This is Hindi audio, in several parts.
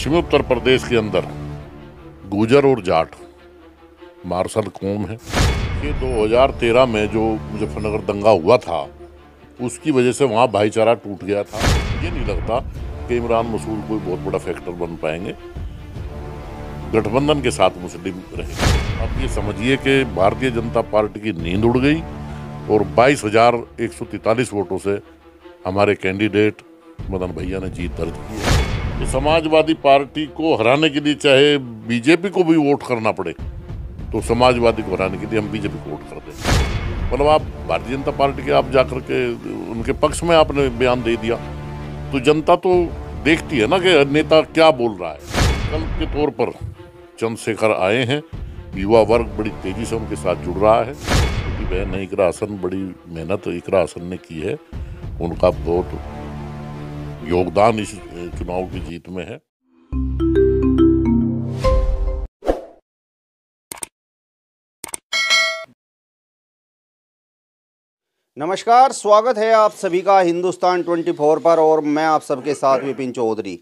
पश्चिमी उत्तर प्रदेश के अंदर गुजर और जाट मार्शल कौम है ये 2013 में जो मुजफ्फरनगर दंगा हुआ था उसकी वजह से वहाँ भाईचारा टूट गया था ये नहीं लगता कि इमरान मसूल कोई बहुत बड़ा फैक्टर बन पाएंगे गठबंधन के साथ मुस्लिम रहे अब ये समझिए कि भारतीय जनता पार्टी की नींद उड़ गई और बाईस हजार एक सौ तैतालीस वोटों से हमारे कैंडिडेट मदन भैया ने जीत दर्ज की है कि समाजवादी पार्टी को हराने के लिए चाहे बीजेपी को भी वोट करना पड़े तो समाजवादी को हराने के लिए हम बीजेपी को वोट कर दें मतलब आप भारतीय जनता पार्टी के आप जाकर के उनके पक्ष में आपने बयान दे दिया तो जनता तो देखती है ना कि नेता क्या बोल रहा है कल के तौर पर चंद्रशेखर आए हैं युवा वर्ग बड़ी तेजी से उनके साथ जुड़ रहा है क्योंकि तो बहन इकरा आसन बड़ी मेहनत इकरा आसन ने की है उनका बहुत योगदान इस चुनाव की जीत में है नमस्कार स्वागत है आप सभी का हिंदुस्तान 24 पर और मैं आप सबके साथ विपिन चौधरी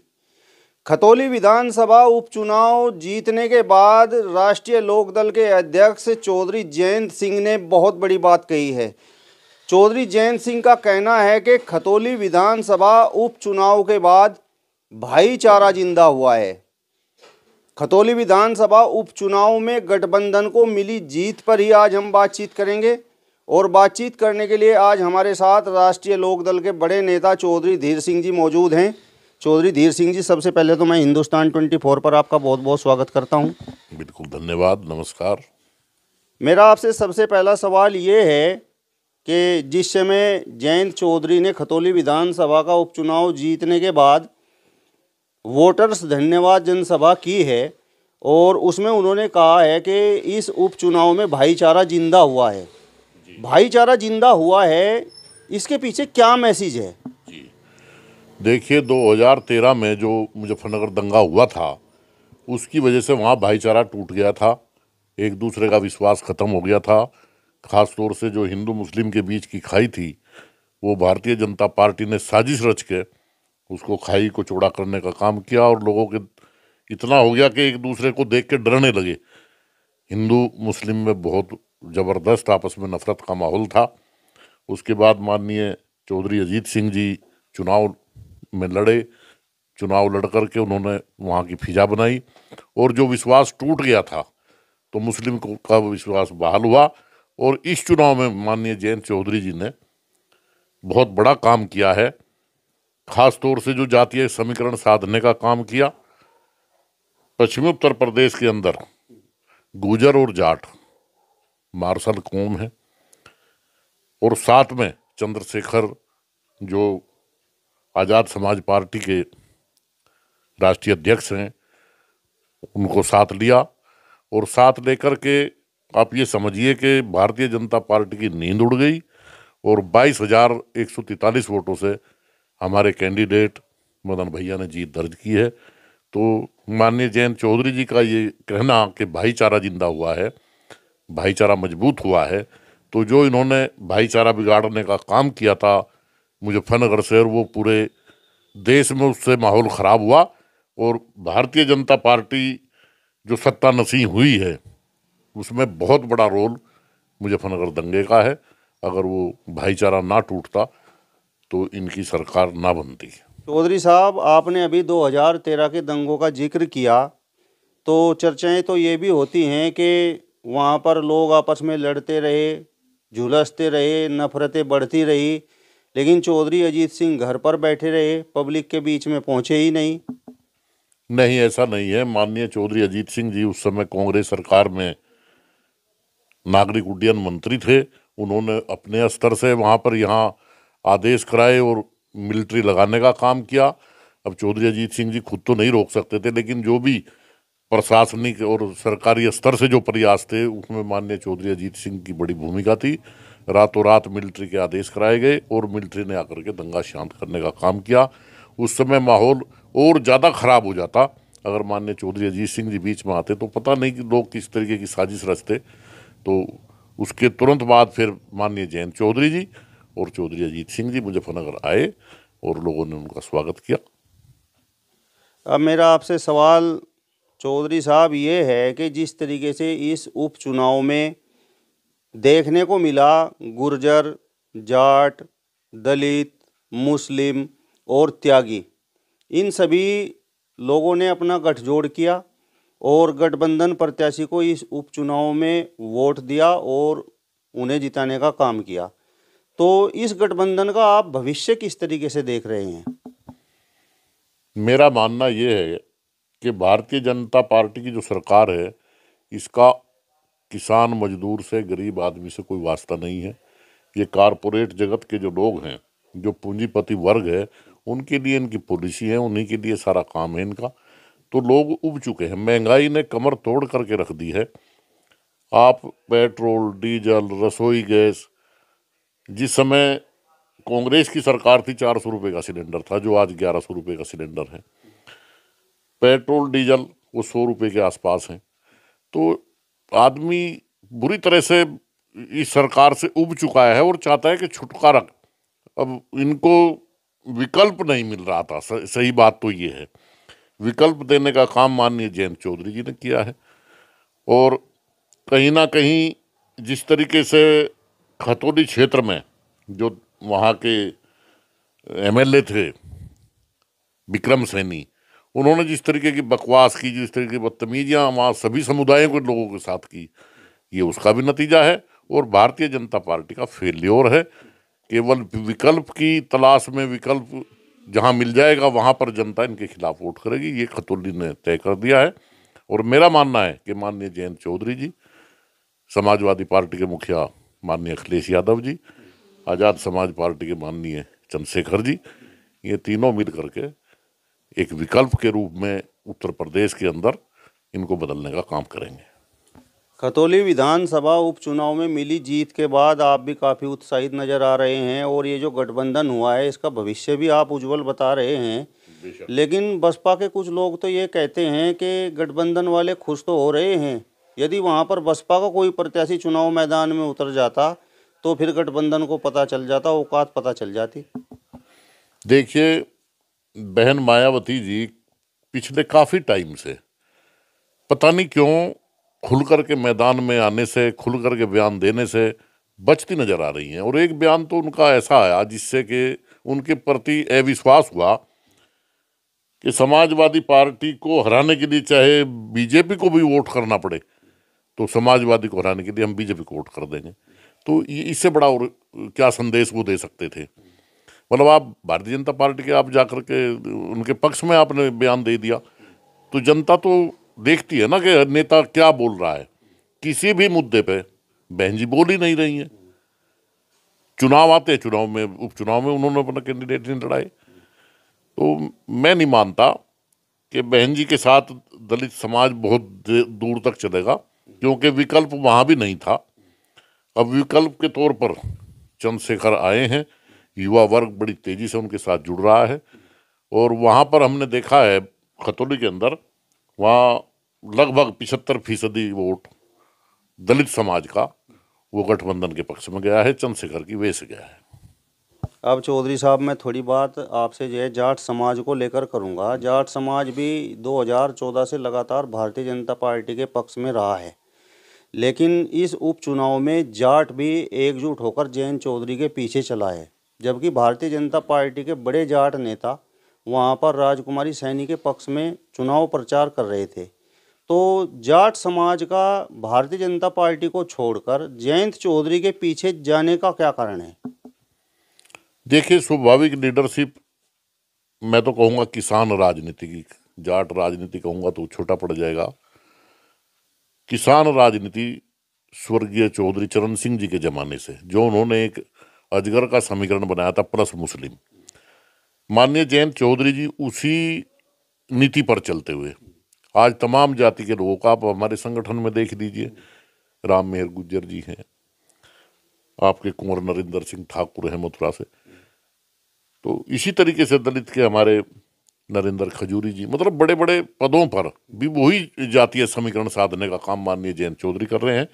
खतौली विधानसभा उपचुनाव जीतने के बाद राष्ट्रीय लोकदल के अध्यक्ष चौधरी जयंत सिंह ने बहुत बड़ी बात कही है चौधरी जयंत सिंह का कहना है कि खतौली विधानसभा उपचुनाव के बाद भाईचारा जिंदा हुआ है खतौली विधानसभा उपचुनाव में गठबंधन को मिली जीत पर ही आज हम बातचीत करेंगे और बातचीत करने के लिए आज हमारे साथ राष्ट्रीय लोकदल के बड़े नेता चौधरी धीर सिंह जी मौजूद हैं चौधरी धीर सिंह जी सबसे पहले तो मैं हिंदुस्तान 24 पर आपका बहुत बहुत स्वागत करता हूं बिल्कुल धन्यवाद नमस्कार मेरा आपसे सबसे पहला सवाल ये है कि जिस समय जयंत चौधरी ने खतौली विधानसभा का उपचुनाव जीतने के बाद वोटर्स धन्यवाद जनसभा की है और उसमें उन्होंने कहा है कि इस उपचुनाव में भाईचारा जिंदा हुआ है भाईचारा जिंदा हुआ है इसके पीछे क्या मैसेज है देखिए 2013 में जो मुजफ्फरनगर दंगा हुआ था उसकी वजह से वहाँ भाईचारा टूट गया था एक दूसरे का विश्वास ख़त्म हो गया था ख़ास तौर से जो हिंदू मुस्लिम के बीच की खाई थी वो भारतीय जनता पार्टी ने साजिश रच के उसको खाई को चौड़ा करने का काम किया और लोगों के इतना हो गया कि एक दूसरे को देख के डरने लगे हिंदू मुस्लिम में बहुत ज़बरदस्त आपस में नफ़रत का माहौल था उसके बाद माननीय चौधरी अजीत सिंह जी चुनाव में लड़े चुनाव लड़ कर के उन्होंने वहाँ की फिजा बनाई और जो विश्वास टूट गया था तो मुस्लिम को का विश्वास बहाल हुआ और इस चुनाव में माननीय जयंत चौधरी जी ने बहुत बड़ा काम किया है खास तौर से जो जातीय समीकरण साधने का काम किया पश्चिमी उत्तर प्रदेश के अंदर गुजर और जाट मार्शल कौम है और साथ में चंद्रशेखर जो आज़ाद समाज पार्टी के राष्ट्रीय अध्यक्ष हैं उनको साथ लिया और साथ लेकर के आप ये समझिए कि भारतीय जनता पार्टी की नींद उड़ गई और बाईस हजार एक सौ तैतालीस वोटों से हमारे कैंडिडेट मदन भैया ने जीत दर्ज की है तो माननीय जयंत चौधरी जी का ये कहना कि भाईचारा जिंदा हुआ है भाईचारा मजबूत हुआ है तो जो इन्होंने भाईचारा बिगाड़ने का काम किया था मुजफ्फरनगर और वो पूरे देश में उससे माहौल ख़राब हुआ और भारतीय जनता पार्टी जो सत्ता नसी हुई है उसमें बहुत बड़ा रोल मुजफ्फरनगर दंगे का है अगर वो भाईचारा ना टूटता तो इनकी सरकार ना बनती चौधरी साहब आपने अभी 2013 के दंगों का जिक्र किया तो चर्चाएं तो ये भी होती हैं कि वहाँ पर लोग आपस में लड़ते रहे झुलसते रहे नफरतें बढ़ती रही लेकिन चौधरी अजीत सिंह घर पर बैठे रहे पब्लिक के बीच में पहुँचे ही नहीं नहीं ऐसा नहीं है माननीय चौधरी अजीत सिंह जी उस समय कांग्रेस सरकार में नागरिक उड्डयन मंत्री थे उन्होंने अपने स्तर से वहाँ पर यहाँ आदेश कराए और मिलिट्री लगाने का काम किया अब चौधरी अजीत सिंह जी खुद तो नहीं रोक सकते थे लेकिन जो भी प्रशासनिक और सरकारी स्तर से जो प्रयास थे उसमें माननीय चौधरी अजीत सिंह की बड़ी भूमिका थी रातों रात मिलिट्री के आदेश कराए गए और मिलिट्री ने आकर के दंगा शांत करने का काम किया उस समय माहौल और ज़्यादा ख़राब हो जाता अगर माननीय चौधरी अजीत सिंह जी बीच में आते तो पता नहीं कि लोग किस तरीके की साजिश रचते तो उसके तुरंत बाद फिर माननीय जयंत चौधरी जी और चौधरी अजीत सिंह जी मुजफ्फरनगर आए और लोगों ने उनका स्वागत किया अब मेरा आपसे सवाल चौधरी साहब ये है कि जिस तरीके से इस उपचुनाव में देखने को मिला गुर्जर जाट दलित मुस्लिम और त्यागी इन सभी लोगों ने अपना गठजोड़ किया और गठबंधन प्रत्याशी को इस उपचुनाव में वोट दिया और उन्हें जिताने का काम किया तो इस गठबंधन का आप भविष्य किस तरीके से देख रहे हैं मेरा मानना ये है कि भारतीय जनता पार्टी की जो सरकार है इसका किसान मजदूर से गरीब आदमी से कोई वास्ता नहीं है ये कारपोरेट जगत के जो लोग हैं जो पूंजीपति वर्ग है उनके लिए इनकी पॉलिसी है उन्हीं के लिए सारा काम है इनका तो लोग उब चुके हैं महंगाई ने कमर तोड़ करके रख दी है आप पेट्रोल डीजल रसोई गैस जिस समय कांग्रेस की सरकार थी चार सौ रुपये का सिलेंडर था जो आज ग्यारह सौ रुपये का सिलेंडर है पेट्रोल डीजल वो सौ रुपये के आसपास है तो आदमी बुरी तरह से इस सरकार से उब चुका है और चाहता है कि छुटकारा अब इनको विकल्प नहीं मिल रहा था सही बात तो ये है विकल्प देने का काम माननीय जयंत चौधरी जी ने किया है और कहीं ना कहीं जिस तरीके से खतौली क्षेत्र में जो वहाँ के एमएलए थे विक्रम सैनी उन्होंने जिस तरीके की बकवास की जिस तरीके की बदतमीजियाँ वहाँ सभी समुदायों के लोगों के साथ की ये उसका भी नतीजा है और भारतीय जनता पार्टी का फेल्योर है केवल विकल्प की तलाश में विकल्प जहाँ मिल जाएगा वहाँ पर जनता इनके खिलाफ वोट करेगी ये खतौली ने तय कर दिया है और मेरा मानना है कि माननीय जयंत चौधरी जी समाजवादी पार्टी के मुखिया माननीय अखिलेश यादव जी आज़ाद समाज पार्टी के माननीय चंद्रशेखर जी ये तीनों मिल करके एक विकल्प के रूप में उत्तर प्रदेश के अंदर इनको बदलने का काम करेंगे खतौली विधानसभा उपचुनाव में मिली जीत के बाद आप भी काफ़ी उत्साहित नज़र आ रहे हैं और ये जो गठबंधन हुआ है इसका भविष्य भी आप उज्जवल बता रहे हैं लेकिन बसपा के कुछ लोग तो ये कहते हैं कि गठबंधन वाले खुश तो हो रहे हैं यदि वहाँ पर बसपा का कोई प्रत्याशी चुनाव मैदान में उतर जाता तो फिर गठबंधन को पता चल जाता औकात पता चल जाती देखिए बहन मायावती जी पिछले काफ़ी टाइम से पता नहीं क्यों खुल कर के मैदान में आने से खुल कर के बयान देने से बचती नज़र आ रही हैं और एक बयान तो उनका ऐसा आया जिससे कि उनके प्रति अविश्वास हुआ कि समाजवादी पार्टी को हराने के लिए चाहे बीजेपी को भी वोट करना पड़े तो समाजवादी को हराने के लिए हम बीजेपी को वोट कर देंगे तो ये इससे बड़ा और क्या संदेश वो दे सकते थे मतलब आप भारतीय जनता पार्टी के आप जाकर के उनके पक्ष में आपने बयान दे दिया तो जनता तो देखती है ना कि नेता क्या बोल रहा है किसी भी मुद्दे पे बहन जी बोल ही नहीं रही है चुनाव आते हैं चुनाव में उपचुनाव में उन्होंने अपना कैंडिडेट नहीं लड़ाए तो मैं नहीं मानता कि बहन जी के साथ दलित समाज बहुत दूर तक चलेगा क्योंकि विकल्प वहाँ भी नहीं था अब विकल्प के तौर पर चंद्रशेखर आए हैं युवा वर्ग बड़ी तेज़ी से उनके साथ जुड़ रहा है और वहाँ पर हमने देखा है खतौली के अंदर वहाँ लगभग पिछहत्तर फीसदी वोट दलित समाज का वो गठबंधन के पक्ष में गया है चंद्रशेखर की वजह से गया है अब चौधरी साहब मैं थोड़ी बात आपसे जो है जाट समाज को लेकर करूंगा जाट समाज भी 2014 से लगातार भारतीय जनता पार्टी के पक्ष में रहा है लेकिन इस उपचुनाव में जाट भी एकजुट होकर जयंत चौधरी के पीछे चला है जबकि भारतीय जनता पार्टी के बड़े जाट नेता वहाँ पर राजकुमारी सैनी के पक्ष में चुनाव प्रचार कर रहे थे तो जाट समाज का भारतीय जनता पार्टी को छोड़कर जयंत चौधरी के पीछे जाने का क्या कारण है देखिए स्वाभाविक लीडरशिप मैं तो कहूँगा किसान राजनीति की जाट राजनीति कहूँगा तो छोटा पड़ जाएगा किसान राजनीति स्वर्गीय चौधरी चरण सिंह जी के जमाने से जो उन्होंने एक अजगर का समीकरण बनाया था प्लस मुस्लिम माननीय जयंत चौधरी जी उसी नीति पर चलते हुए आज तमाम जाति के लोगों का आप हमारे संगठन में देख दीजिए राम मेहर गुज्जर जी हैं आपके कुंवर नरेंद्र सिंह ठाकुर हैं मथुरा से तो इसी तरीके से दलित के हमारे नरेंद्र खजूरी जी मतलब बड़े बड़े पदों पर भी वही जातीय समीकरण साधने का काम माननीय जयंत चौधरी कर रहे हैं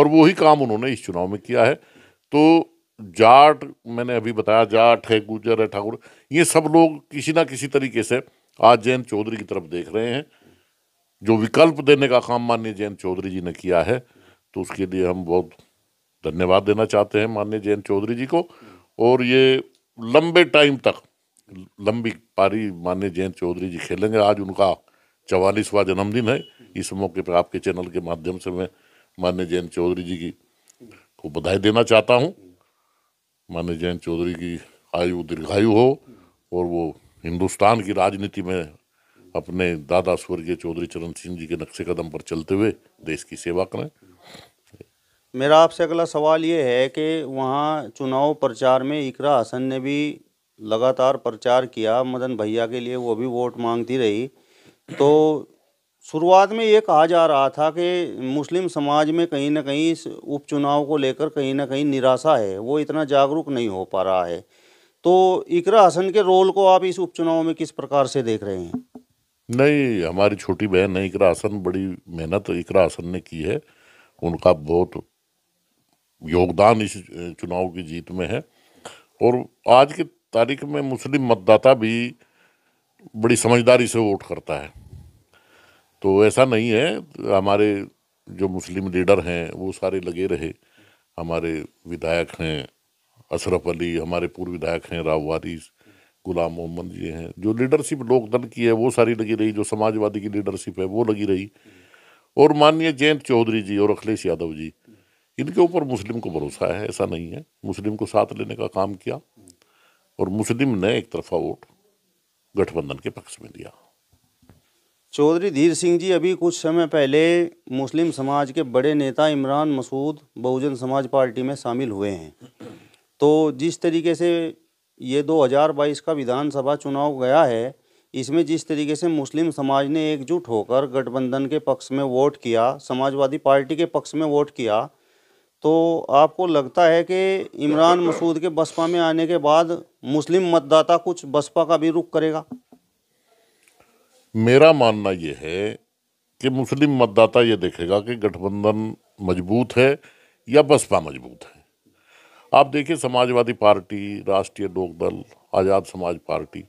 और वही काम उन्होंने इस चुनाव में किया है तो जाट मैंने अभी बताया जाट है गुजर है ठाकुर ये सब लोग किसी ना किसी तरीके से आज जयंत चौधरी की तरफ देख रहे हैं जो विकल्प देने का काम माननीय जयंत चौधरी जी ने किया है तो उसके लिए हम बहुत धन्यवाद देना चाहते हैं माननीय जयंत चौधरी जी को और ये लंबे टाइम तक लंबी पारी माननीय जयंत चौधरी जी खेलेंगे आज उनका चवालीसवा जन्मदिन है इस मौके पर आपके चैनल के माध्यम से मैं माननीय जयंत चौधरी जी की को बधाई देना चाहता हूँ माननीय जयंत चौधरी की आयु दीर्घायु हो और वो हिंदुस्तान की राजनीति में अपने दादा स्वर्गीय चौधरी चरण सिंह जी के नक्शे कदम पर चलते हुए देश की सेवा करें मेरा आपसे अगला सवाल ये है कि वहाँ चुनाव प्रचार में इकरा हसन ने भी लगातार प्रचार किया मदन भैया के लिए वो भी वोट मांगती रही तो शुरुआत में ये कहा जा रहा था कि मुस्लिम समाज में कहीं ना कहीं इस उपचुनाव को लेकर कहीं ना कहीं निराशा है वो इतना जागरूक नहीं हो पा रहा है तो इकरा हसन के रोल को आप इस उपचुनाव में किस प्रकार से देख रहे हैं नहीं हमारी छोटी बहन है इकरा हसन बड़ी मेहनत इकरा हसन ने की है उनका बहुत योगदान इस चुनाव की जीत में है और आज के तारीख में मुस्लिम मतदाता भी बड़ी समझदारी से वोट करता है तो ऐसा नहीं है हमारे जो मुस्लिम लीडर हैं वो सारे लगे रहे हमारे विधायक हैं अशरफ अली हमारे पूर्व विधायक हैं राव वारिस गुलाम मोहम्मद जी हैं जो लीडरशिप लोकदल की है वो सारी लगी रही जो समाजवादी की लीडरशिप है वो लगी रही और माननीय जयंत चौधरी जी और अखिलेश यादव जी इनके ऊपर मुस्लिम को भरोसा है ऐसा नहीं है मुस्लिम को साथ लेने का काम किया और मुस्लिम ने एक तरफा वोट गठबंधन के पक्ष में दिया चौधरी धीर सिंह जी अभी कुछ समय पहले मुस्लिम समाज के बड़े नेता इमरान मसूद बहुजन समाज पार्टी में शामिल हुए हैं तो जिस तरीके से ये 2022 का विधानसभा चुनाव गया है इसमें जिस तरीके से मुस्लिम समाज ने एकजुट होकर गठबंधन के पक्ष में वोट किया समाजवादी पार्टी के पक्ष में वोट किया तो आपको लगता है कि इमरान मसूद के बसपा में आने के बाद मुस्लिम मतदाता कुछ बसपा का भी रुख करेगा मेरा मानना यह है कि मुस्लिम मतदाता ये देखेगा कि गठबंधन मजबूत है या बसपा मजबूत है आप देखिए समाजवादी पार्टी राष्ट्रीय लोकदल आज़ाद समाज पार्टी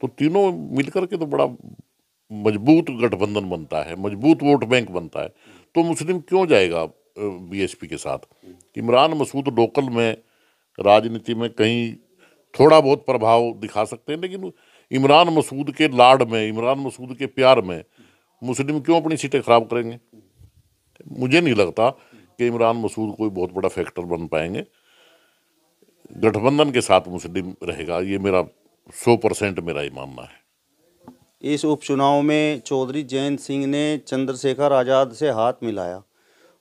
तो तीनों मिलकर के तो बड़ा मजबूत गठबंधन बनता है मजबूत वोट बैंक बनता है तो मुस्लिम क्यों जाएगा बीएसपी के साथ इमरान मसूद लोकल में राजनीति में कहीं थोड़ा बहुत प्रभाव दिखा सकते हैं लेकिन इमरान मसूद के लाड में इमरान मसूद के प्यार में मुस्लिम क्यों अपनी सीटें खराब करेंगे मुझे नहीं लगता कि इमरान मसूद कोई बहुत बड़ा फैक्टर बन पाएंगे गठबंधन के साथ मुस्लिम रहेगा ये मेरा सौ परसेंट मेरा ही मानना है इस उपचुनाव में चौधरी जयंत सिंह ने चंद्रशेखर आज़ाद से हाथ मिलाया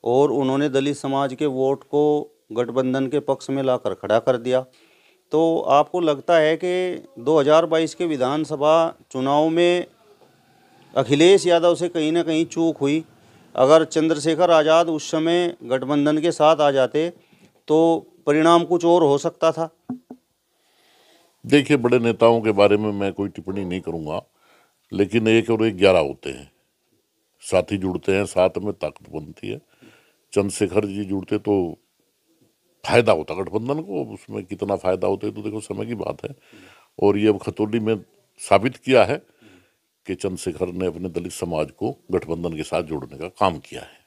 और उन्होंने दलित समाज के वोट को गठबंधन के पक्ष में लाकर खड़ा कर दिया तो आपको लगता है कि 2022 के विधानसभा चुनाव में अखिलेश यादव से कहीं ना कहीं चूक हुई अगर चंद्रशेखर आज़ाद उस समय गठबंधन के साथ आ जाते तो परिणाम कुछ और हो सकता था देखिए बड़े नेताओं के बारे में मैं कोई टिप्पणी नहीं करूँगा लेकिन एक और एक ग्यारह होते हैं साथी जुड़ते हैं साथ में ताकत बनती है चंद्रशेखर जी जुड़ते तो फायदा होता गठबंधन को उसमें कितना फायदा होता है तो देखो समय की बात है और ये अब खतौली में साबित किया है कि चंद्रशेखर ने अपने दलित समाज को गठबंधन के साथ जोड़ने का काम किया है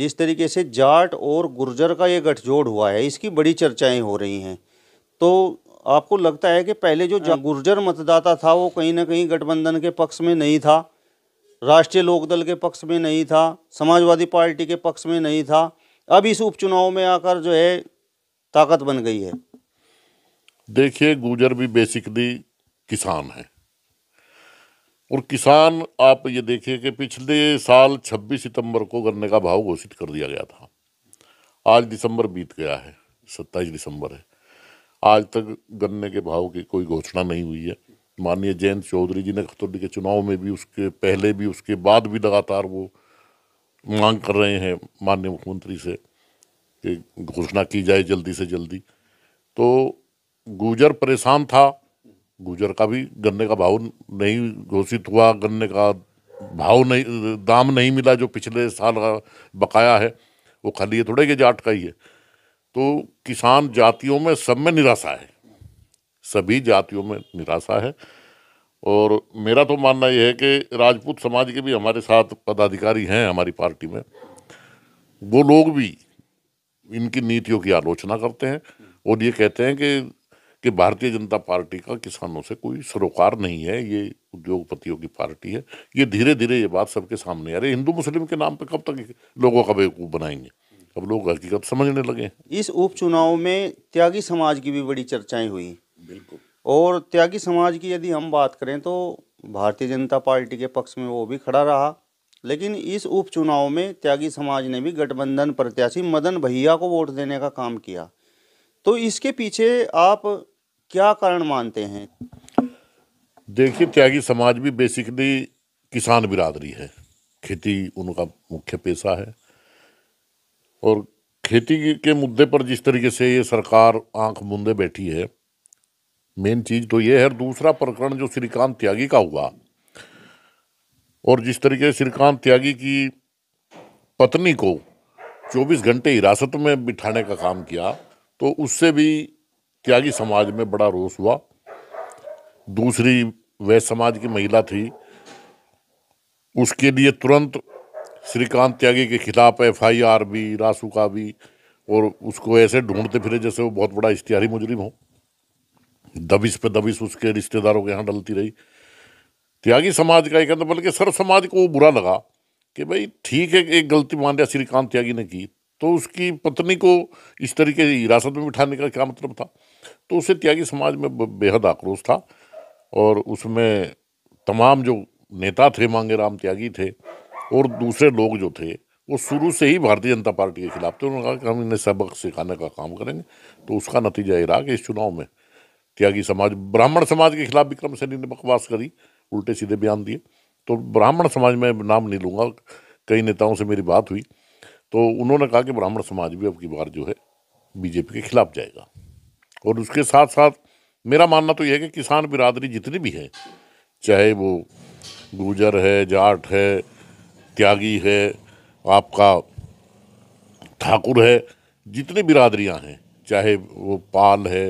जिस तरीके से जाट और गुर्जर का ये गठजोड़ हुआ है इसकी बड़ी चर्चाएं हो रही हैं तो आपको लगता है कि पहले जो हाँ। गुर्जर मतदाता था वो कहीं ना कहीं गठबंधन के पक्ष में नहीं था राष्ट्रीय लोकदल के पक्ष में नहीं था समाजवादी पार्टी के पक्ष में नहीं था अब इस उपचुनाव में आकर जो है ताकत बन गई है देखिए गुजर भी बेसिकली किसान है और किसान आप ये देखिए कि पिछले साल 26 सितंबर को गन्ने का भाव घोषित कर दिया गया था आज दिसंबर बीत गया है 27 दिसंबर है आज तक गन्ने के भाव की कोई घोषणा नहीं हुई है माननीय जयंत चौधरी जी ने खतौली के चुनाव में भी उसके पहले भी उसके बाद भी लगातार वो मांग कर रहे हैं माननीय मुख्यमंत्री से कि घोषणा की जाए जल्दी से जल्दी तो गुजर परेशान था गुजर का भी गन्ने का भाव नहीं घोषित हुआ गन्ने का भाव नहीं दाम नहीं मिला जो पिछले साल का बकाया है वो खाली है थोड़े के जाट का ही है तो किसान जातियों में सब में निराशा है सभी जातियों में निराशा है और मेरा तो मानना यह है कि राजपूत समाज के भी हमारे साथ पदाधिकारी हैं हमारी पार्टी में वो लोग भी इनकी नीतियों की आलोचना करते हैं और ये कहते हैं कि कि भारतीय जनता पार्टी का किसानों से कोई सरोकार नहीं है ये उद्योगपतियों की पार्टी है ये धीरे धीरे ये बात सबके सामने आ रही है हिंदू मुस्लिम के नाम पे कब तक लोगों का बेवकूफ़ बनाएंगे अब लोग हकीकत समझने लगे इस उपचुनाव में त्यागी समाज की भी बड़ी चर्चाएं हुई बिल्कुल और त्यागी समाज की यदि हम बात करें तो भारतीय जनता पार्टी के पक्ष में वो भी खड़ा रहा लेकिन इस उपचुनाव में त्यागी समाज ने भी गठबंधन प्रत्याशी मदन भैया को वोट देने का काम किया तो इसके पीछे आप क्या कारण मानते हैं देखिए त्यागी समाज भी बेसिकली किसान बिरादरी है खेती उनका मुख्य पेशा है और खेती के मुद्दे पर जिस तरीके से ये सरकार आंख मुंदे बैठी है मेन चीज तो ये है दूसरा प्रकरण जो श्रीकांत त्यागी का हुआ और जिस तरीके श्रीकांत त्यागी की पत्नी को 24 घंटे हिरासत में बिठाने का काम किया तो उससे भी त्यागी समाज में बड़ा रोष हुआ दूसरी वह समाज की महिला थी उसके लिए तुरंत श्रीकांत त्यागी के खिलाफ एफ आई आर भी रासू का भी और उसको ऐसे ढूंढते फिरे जैसे वो बहुत बड़ा इश्तिहारी मुजरिम हो दबिश पे दबिश उसके रिश्तेदारों के यहाँ डलती रही त्यागी समाज का एक अंदर बल्कि सर्व समाज को वो बुरा लगा कि भाई ठीक है एक गलती मान लिया श्रीकांत त्यागी ने की तो उसकी पत्नी को इस तरीके से हिरासत में बिठाने का क्या मतलब था तो उसे त्यागी समाज में बेहद आक्रोश था और उसमें तमाम जो नेता थे मांगे राम त्यागी थे और दूसरे लोग जो थे वो शुरू से ही भारतीय जनता पार्टी के खिलाफ थे उन्होंने कहा कि हम इन्हें सबक सिखाने का काम करेंगे तो उसका नतीजा ये रहा कि इस चुनाव में त्यागी समाज ब्राह्मण समाज के खिलाफ विक्रम सैनी ने बकवास करी उल्टे सीधे बयान दिए तो ब्राह्मण समाज में नाम नहीं लूँगा कई नेताओं से मेरी बात हुई तो उन्होंने कहा कि ब्राह्मण समाज भी अब की बार जो है बीजेपी के खिलाफ जाएगा और उसके साथ साथ मेरा मानना तो यह है कि किसान बिरादरी जितनी भी है चाहे वो गुर्जर है जाट है त्यागी है आपका ठाकुर है जितनी बिरादरियां हैं चाहे वो पाल है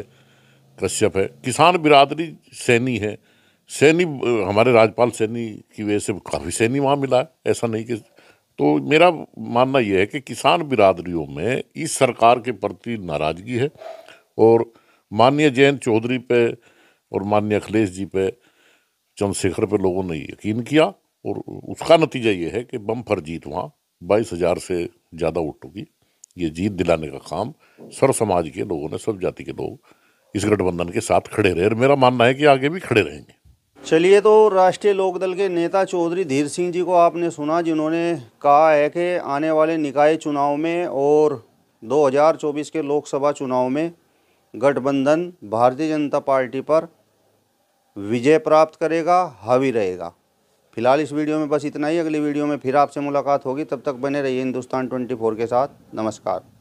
कश्यप है किसान बिरादरी सैनी है सैनी हमारे राजपाल सैनी की वजह से काफ़ी सैनी वहाँ मिला है ऐसा नहीं कि तो मेरा मानना यह है कि किसान बिरादरियों में इस सरकार के प्रति नाराज़गी है और माननीय जयंत चौधरी पे और माननीय अखिलेश जी पे चंद्रशेखर पे लोगों ने यकीन किया और उसका नतीजा ये है कि बम पर जीत वहाँ बाईस हज़ार से ज़्यादा वोटों की ये जीत दिलाने का काम सर समाज के लोगों ने सब जाति के लोग इस गठबंधन के साथ खड़े रहे और मेरा मानना है कि आगे भी खड़े रहेंगे चलिए तो राष्ट्रीय लोकदल के नेता चौधरी धीर सिंह जी को आपने सुना जिन्होंने कहा है कि आने वाले निकाय चुनाव में और 2024 के लोकसभा चुनाव में गठबंधन भारतीय जनता पार्टी पर विजय प्राप्त करेगा हावी रहेगा फिलहाल इस वीडियो में बस इतना ही अगली वीडियो में फिर आपसे मुलाकात होगी तब तक बने रहिए हिंदुस्तान 24 के साथ नमस्कार